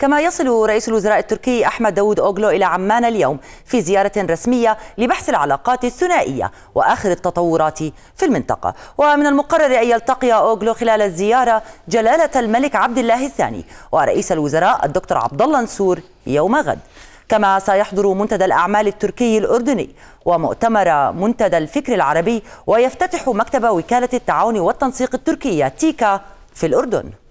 كما يصل رئيس الوزراء التركي أحمد داود أوغلو إلى عمان اليوم في زيارة رسمية لبحث العلاقات الثنائية وآخر التطورات في المنطقة ومن المقرر أن يلتقي أوغلو خلال الزيارة جلالة الملك عبد الله الثاني ورئيس الوزراء الدكتور عبد الله نسور يوم غد كما سيحضر منتدى الأعمال التركي الأردني ومؤتمر منتدى الفكر العربي ويفتتح مكتب وكالة التعاون والتنسيق التركية تيكا في الأردن